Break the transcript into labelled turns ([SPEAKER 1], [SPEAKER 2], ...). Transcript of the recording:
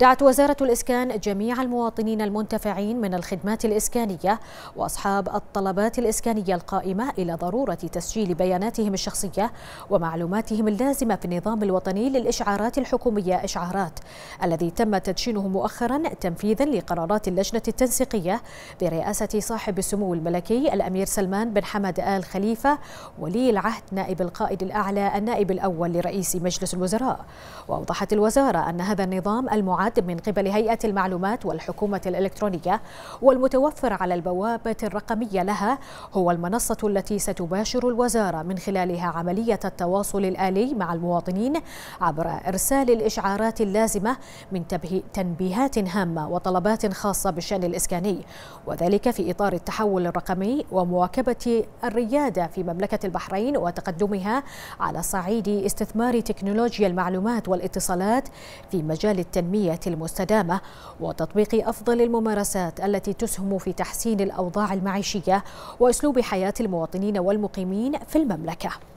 [SPEAKER 1] دعت وزارة الإسكان جميع المواطنين المنتفعين من الخدمات الإسكانية وأصحاب الطلبات الإسكانية القائمة إلى ضرورة تسجيل بياناتهم الشخصية ومعلوماتهم اللازمة في النظام الوطني للإشعارات الحكومية إشعارات الذي تم تدشينه مؤخرا تنفيذا لقرارات اللجنة التنسيقية برئاسة صاحب السمو الملكي الأمير سلمان بن حمد آل خليفة ولي العهد نائب القائد الأعلى النائب الأول لرئيس مجلس الوزراء وأوضحت الوزارة أن هذا النظام المعارض المجموعات من قبل هيئة المعلومات والحكومة الإلكترونية والمتوفر على البوابة الرقمية لها هو المنصة التي ستباشر الوزارة من خلالها عملية التواصل الآلي مع المواطنين عبر إرسال الإشعارات اللازمة من تنبيهات هامة وطلبات خاصة بالشأن الإسكاني وذلك في إطار التحول الرقمي ومواكبة الريادة في مملكة البحرين وتقدمها على صعيد استثمار تكنولوجيا المعلومات والاتصالات في مجال التنمية الحياة المستدامة وتطبيق أفضل الممارسات التي تسهم في تحسين الأوضاع المعيشية وأسلوب حياة المواطنين والمقيمين في المملكة